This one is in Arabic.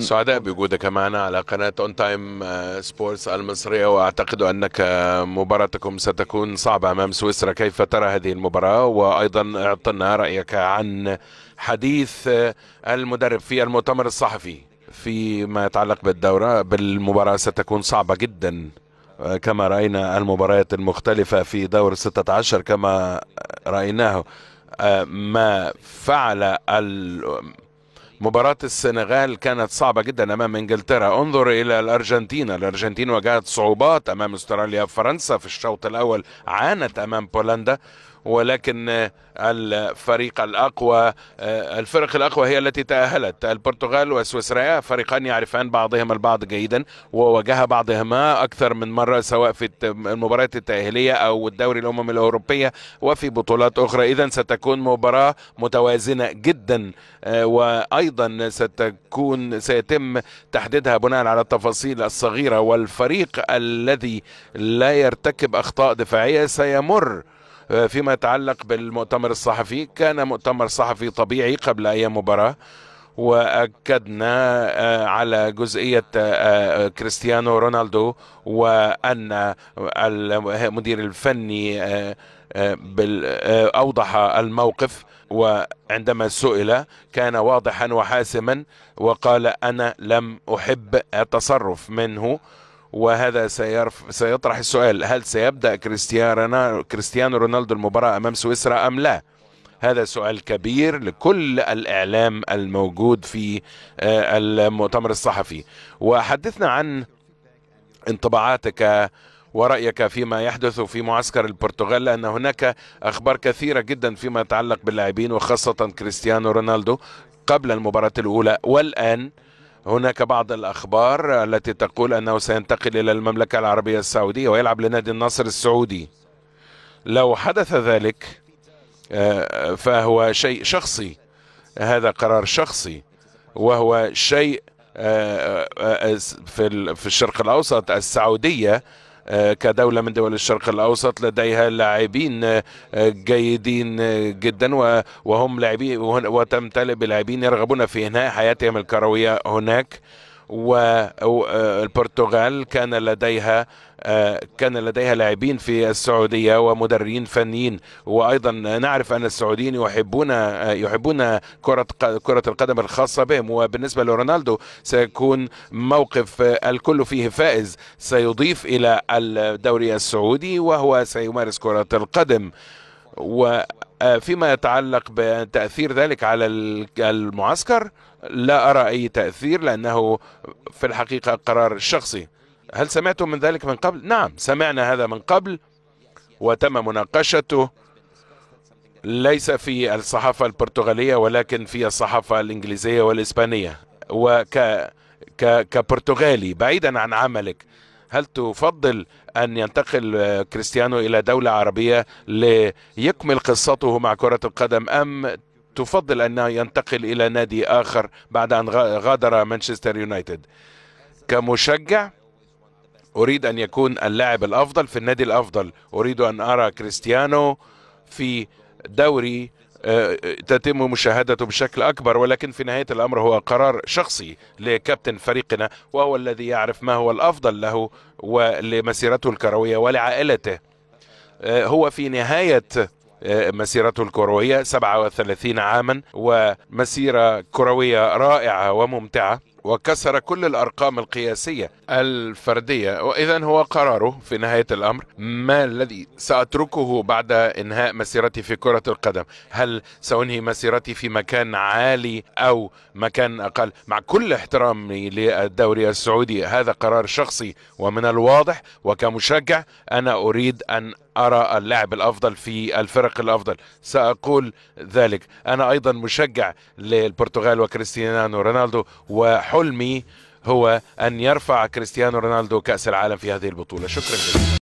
سعداء بوجودك معنا على قناة اون تايم سبورتس المصرية واعتقد انك uh, مباراتكم ستكون صعبة امام سويسرا كيف ترى هذه المباراة وايضا اعطنا رأيك عن حديث uh, المدرب في المؤتمر الصحفي فيما يتعلق بالدورة بالمباراة ستكون صعبة جدا uh, كما رأينا المباريات المختلفة في دور 16 كما رأيناه ما فعل ال مباراة السنغال كانت صعبة جدا أمام إنجلترا انظر إلى الأرجنتين الأرجنتين واجهت صعوبات أمام أستراليا فرنسا في الشوط الأول عانت أمام بولندا ولكن الفريق الأقوى الفرق الأقوى هي التي تأهلت البرتغال وسويسرا فريقان يعرفان بعضهما البعض جيدا وواجها بعضهما أكثر من مرة سواء في المباريات التأهيلية أو الدوري الأمم الأوروبية وفي بطولات أخرى إذا ستكون مباراة متوازنة جدا وأيضا ستكون سيتم تحديدها بناء على التفاصيل الصغيرة والفريق الذي لا يرتكب أخطاء دفاعية سيمر آه، فيما يتعلق بالمؤتمر الصحفي كان مؤتمر صحفي طبيعي قبل أيام مباراة واكدنا آه، على جزئيه آه، كريستيانو رونالدو وان المدير الفني اوضح الموقف وعندما سئل كان واضحا وحاسما وقال انا لم احب التصرف منه وهذا سيرف سيطرح السؤال هل سيبدأ كريستيانو كريستيانو رونالدو المباراة أمام سويسرا أم لا؟ هذا سؤال كبير لكل الإعلام الموجود في آه، المؤتمر الصحفي وحدثنا عن انطباعاتك ورأيك فيما يحدث في معسكر البرتغال لأن هناك أخبار كثيرة جدا فيما يتعلق باللاعبين وخاصة كريستيانو رونالدو قبل المباراة الأولى والآن هناك بعض الأخبار التي تقول أنه سينتقل إلى المملكة العربية السعودية ويلعب لنادي النصر السعودي لو حدث ذلك آه، فهو شيء شخصي هذا قرار شخصي وهو شيء آه، آه، في الشرق الأوسط السعودية آه، كدولة من دول الشرق الأوسط لديها لاعبين آه، جيدين آه، جدا وهم لاعبين وتمتلئ بلاعبين يرغبون في إنهاء حياتهم الكروية هناك والبرتغال آه، كان لديها آه، كان لديها لاعبين في السعوديه ومدربين فنيين وايضا نعرف ان السعوديين يحبون آه، يحبون كره كره القدم الخاصه بهم وبالنسبه لرونالدو سيكون موقف الكل فيه فائز سيضيف الى الدوري السعودي وهو سيمارس كره القدم و آه، فيما يتعلق بتأثير ذلك على المعسكر لا أرى أي تأثير لأنه في الحقيقة قرار شخصي هل سمعتم من ذلك من قبل؟ نعم سمعنا هذا من قبل وتم مناقشته ليس في الصحافة البرتغالية ولكن في الصحافة الإنجليزية والإسبانية وكبرتغالي بعيدا عن عملك هل تفضل أن ينتقل آه، كريستيانو إلى دولة عربية ليكمل قصته مع كرة القدم أم تفضل أنه ينتقل إلى نادي آخر بعد أن غادر مانشستر يونايتد كمشجع أريد أن يكون اللاعب الأفضل في النادي الأفضل أريد أن أرى كريستيانو في دوري آه، آه، تتم مشاهدته بشكل أكبر ولكن في نهاية الأمر هو قرار شخصي لكابتن فريقنا وهو الذي يعرف ما هو الأفضل له ولمسيرته الكروية ولعائلته آه، هو في نهاية مسيرته الكروية 37 عاما ومسيرة كروية رائعة وممتعة وكسر كل الأرقام القياسية الفردية وإذا هو قراره في نهاية الأمر ما الذي سأتركه بعد إنهاء مسيرتي في كرة القدم هل سأنهي مسيرتي في مكان عالي أو مكان أقل مع كل احترامي للدوري السعودي هذا قرار شخصي ومن الواضح وكمشجع أنا أريد أن أرى اللاعب الأفضل في الفرق الأفضل سأقول ذلك أنا أيضا مشجع للبرتغال وكريستيانو رونالدو وحب حلمي هو أن يرفع كريستيانو رونالدو كأس العالم في هذه البطولة شكرا جزيلا